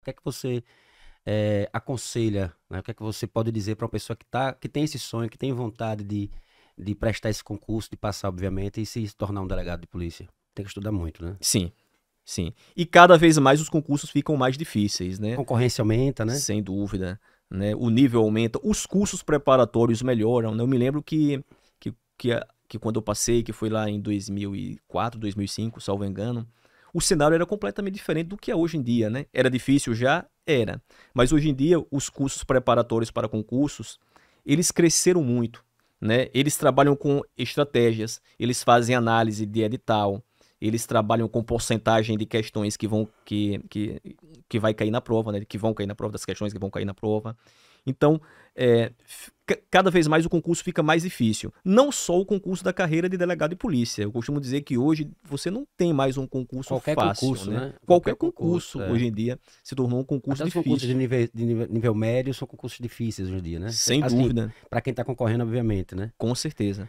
O que é que você é, aconselha? Né? O que é que você pode dizer para uma pessoa que, tá, que tem esse sonho, que tem vontade de, de prestar esse concurso, de passar, obviamente, e se tornar um delegado de polícia? Tem que estudar muito, né? Sim. Sim. E cada vez mais os concursos ficam mais difíceis, né? A concorrência aumenta, né? Sem dúvida. Né? O nível aumenta, os cursos preparatórios melhoram. Né? Eu me lembro que, que, que, que, quando eu passei, que foi lá em 2004, 2005, salvo engano, o cenário era completamente diferente do que é hoje em dia, né? Era difícil já? Era. Mas hoje em dia, os cursos preparatórios para concursos, eles cresceram muito, né? Eles trabalham com estratégias, eles fazem análise de edital, eles trabalham com porcentagem de questões que vão que, que, que vai cair na prova, né? Que vão cair na prova, das questões que vão cair na prova. Então, é, cada vez mais o concurso fica mais difícil. Não só o concurso da carreira de delegado de polícia. Eu costumo dizer que hoje você não tem mais um concurso Qualquer fácil. Concurso, né? né? Qualquer, Qualquer concurso, concurso é. hoje em dia se tornou um concurso Até difícil. Os concursos de nível, de nível, nível médio são concursos difíceis hoje em dia, né? Sem assim, dúvida. Para quem está concorrendo, obviamente, né? Com certeza.